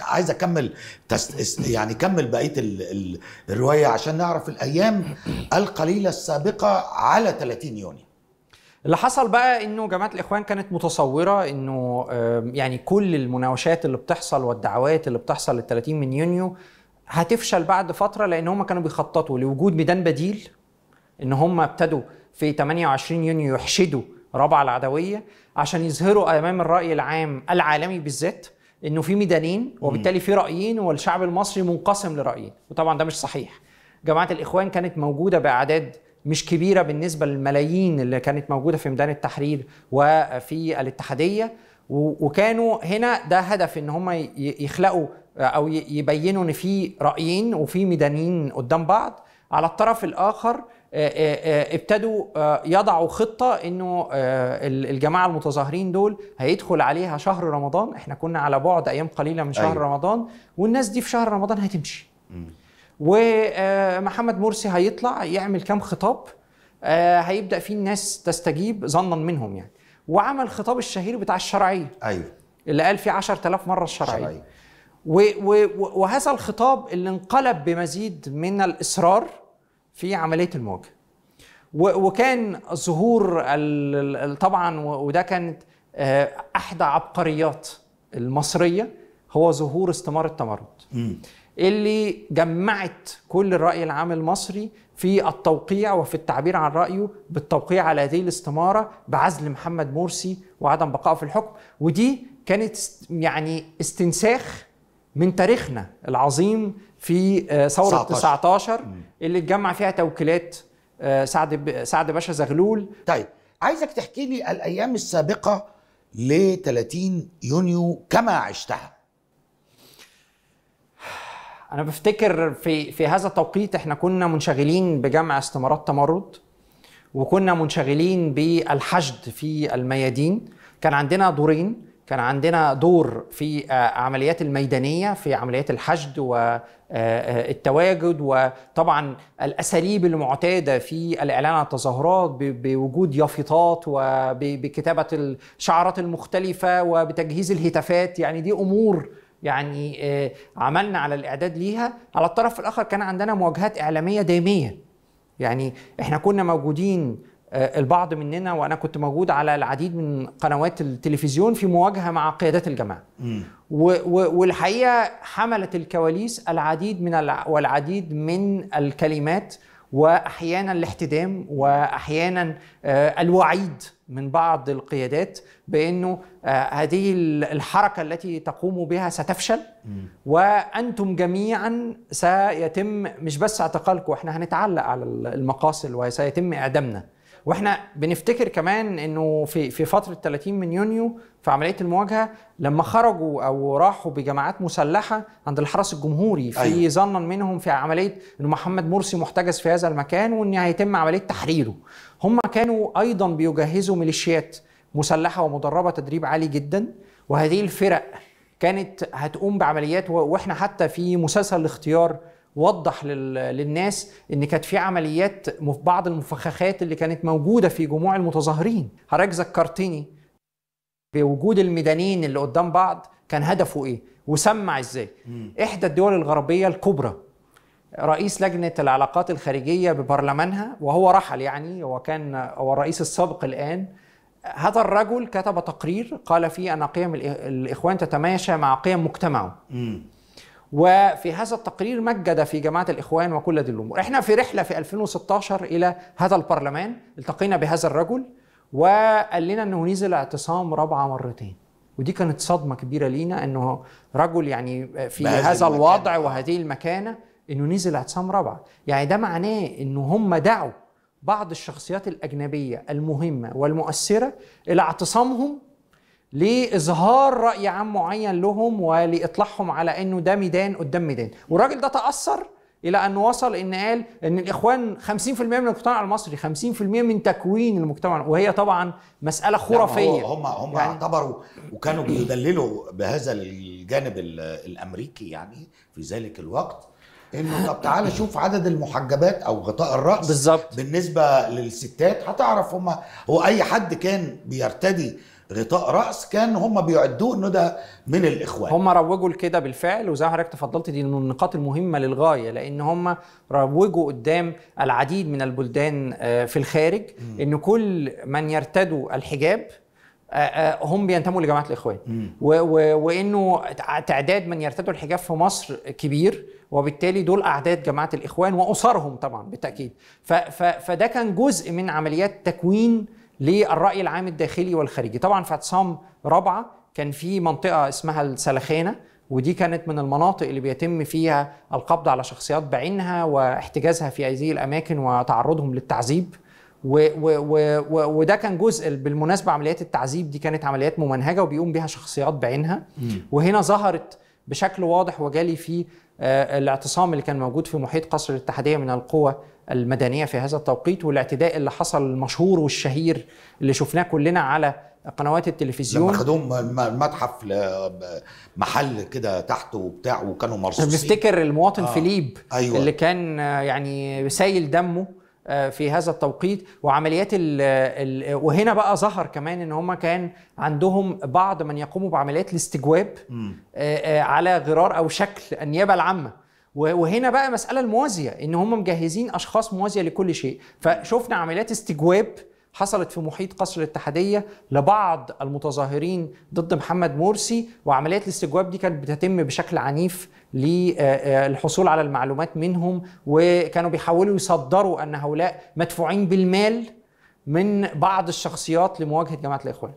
عايز اكمل تس... يعني كمل بقيه ال... الروايه عشان نعرف الايام القليله السابقه على 30 يونيو اللي حصل بقى انه جماعه الاخوان كانت متصوره انه يعني كل المناوشات اللي بتحصل والدعوات اللي بتحصل لل 30 من يونيو هتفشل بعد فتره لان هم كانوا بيخططوا لوجود ميدان بديل ان هم ابتدوا في 28 يونيو يحشدوا ربع العدويه عشان يظهروا امام الراي العام العالمي بالذات انه في ميدانين وبالتالي في رايين والشعب المصري منقسم لرايين وطبعا ده مش صحيح جماعه الاخوان كانت موجوده باعداد مش كبيره بالنسبه للملايين اللي كانت موجوده في ميدان التحرير وفي الاتحاديه وكانوا هنا ده هدف ان هم يخلقوا او يبينوا ان في رايين وفي ميدانين قدام بعض على الطرف الاخر آه، آه، آه، ابتدوا يضعوا خطه انه الجماعه المتظاهرين دول هيدخل عليها شهر رمضان احنا كنا على بعد ايام قليله من شهر أيوة. رمضان والناس دي في شهر رمضان هتمشي ومحمد مرسي هيطلع يعمل كام خطاب هيبدا فيه الناس تستجيب ظنا منهم يعني وعمل خطاب الشهير بتاع الشرعيه ايوه اللي قال فيه 10000 مره الشرعيه, الشرعية. وهذا الخطاب اللي انقلب بمزيد من الاصرار في عمليه المواجهه وكان ظهور طبعا وده كانت آه، احدى عبقريات المصريه هو ظهور استماره التمرد اللي جمعت كل الراي العام المصري في التوقيع وفي التعبير عن رايه بالتوقيع على هذه الاستماره بعزل محمد مرسي وعدم بقائه في الحكم ودي كانت يعني استنساخ من تاريخنا العظيم في آه، ثورة 19 اللي اتجمع فيها توكيلات آه، سعد سعد باشا زغلول طيب عايزك تحكي لي الايام السابقه ل 30 يونيو كما عشتها انا بفتكر في في هذا التوقيت احنا كنا منشغلين بجمع استمارات تمرد وكنا منشغلين بالحشد في الميادين كان عندنا دورين كان عندنا دور في آه، عمليات الميدانية في عمليات الحشد والتواجد آه، آه، وطبعا الأساليب المعتادة في الإعلان عن التظاهرات بوجود يافطات وبكتابة الشعارات المختلفة وبتجهيز الهتافات يعني دي أمور يعني عملنا على الإعداد ليها على الطرف الآخر كان عندنا مواجهات إعلامية دائمية يعني إحنا كنا موجودين آه، البعض مننا وانا كنت موجود على العديد من قنوات التلفزيون في مواجهه مع قيادات الجماعه والحقيقه حملت الكواليس العديد من الع... والعديد من الكلمات واحيانا الاحتدام واحيانا آه، الوعيد من بعض القيادات بانه آه، هذه الحركه التي تقوموا بها ستفشل وانتم جميعا سيتم مش بس اعتقالكم احنا هنتعلق على المقاصل وسيتم اعدامنا واحنا بنفتكر كمان انه في في فتره 30 من يونيو في عمليه المواجهه لما خرجوا او راحوا بجماعات مسلحه عند الحرس الجمهوري في أيوة. ظنا منهم في عمليه انه محمد مرسي محتجز في هذا المكان وان هيتم عمليه تحريره هم كانوا ايضا بيجهزوا ميليشيات مسلحه ومدربه تدريب عالي جدا وهذه الفرق كانت هتقوم بعمليات واحنا حتى في مسلسل الاختيار وضح للناس ان كانت في عمليات بعض المفخخات اللي كانت موجوده في جموع المتظاهرين حضرتك ذكرتني بوجود الميدانين اللي قدام بعض كان هدفه ايه وسمع ازاي احدى الدول الغربيه الكبرى رئيس لجنه العلاقات الخارجيه ببرلمانها وهو رحل يعني هو كان هو الرئيس السابق الان هذا الرجل كتب تقرير قال فيه ان قيم الاخوان تتماشى مع قيم مجتمعه وفي هذا التقرير مجد في جماعة الإخوان وكل هذه الأمور إحنا في رحلة في 2016 إلى هذا البرلمان التقينا بهذا الرجل وقال لنا أنه نزل اعتصام رابعة مرتين ودي كانت صدمة كبيرة لينا أنه رجل يعني في هذا الوضع وهذه المكانة أنه نزل اعتصام رابعة يعني ده معناه أنه هم دعوا بعض الشخصيات الأجنبية المهمة والمؤثرة إلى اعتصامهم لاظهار راي عام معين لهم ولاطلاعهم على انه ده ميدان قدام ميدان والراجل ده تاثر الى ان وصل ان قال ان الاخوان 50% من المجتمع المصري 50% من تكوين المجتمع وهي طبعا مساله خرافيه هم هم يعني اعتبروا وكانوا بيدللوا بهذا الجانب الامريكي يعني في ذلك الوقت انه طب تعالى شوف عدد المحجبات او غطاء الراس بالظبط بالنسبه للستات هتعرف هم هو اي حد كان بيرتدي غطاء راس كان هم بيعدوه انه ده من الاخوان هم روجوا لكده بالفعل وزي ما حضرتك تفضلت دي من النقاط المهمه للغايه لان هم روجوا قدام العديد من البلدان آه، في الخارج ان كل من يرتدوا الحجاب آه، آه، هم بينتموا لجماعه الاخوان و- و- وانه تعداد من يرتدوا الحجاب في مصر كبير وبالتالي دول اعداد جماعه الاخوان واسرهم طبعا بالتاكيد ف- ف- فده كان جزء من عمليات تكوين للرأي العام الداخلي والخارجي طبعا في اعتصام رابعة كان في منطقة اسمها السلخانة ودي كانت من المناطق اللي بيتم فيها القبض على شخصيات بعينها واحتجازها في هذه الأماكن وتعرضهم للتعذيب و و و و وده كان جزء بالمناسبة عمليات التعذيب دي كانت عمليات ممنهجة وبيقوم بها شخصيات بعينها وهنا ظهرت بشكل واضح وجلي في آه، الاعتصام اللي كان موجود في محيط قصر الاتحادية من القوى المدنيه في هذا التوقيت والاعتداء اللي حصل المشهور والشهير اللي شفناه كلنا على قنوات التلفزيون لما خدوهم المتحف محل كده تحته وبتاع وكانوا مرصوصين بنفتكر المواطن آه. فيليب أيوة. اللي كان آه، يعني سايل دمه آه، في هذا التوقيت وعمليات الـ الـ وهنا بقى ظهر كمان ان هم كان عندهم بعض من يقوموا بعمليات الاستجواب م. آه، على غرار او شكل النيابه العامه وهنا بقى مساله الموازيه ان هم مجهزين اشخاص موازيه لكل شيء فشفنا عمليات استجواب حصلت في محيط قصر الاتحادية لبعض المتظاهرين ضد محمد مرسي وعمليات الاستجواب دي كانت بتتم بشكل عنيف للحصول آه، على المعلومات منهم وكانوا بيحاولوا يصدروا أن هؤلاء مدفوعين بالمال من بعض الشخصيات لمواجهة جماعة الإخوان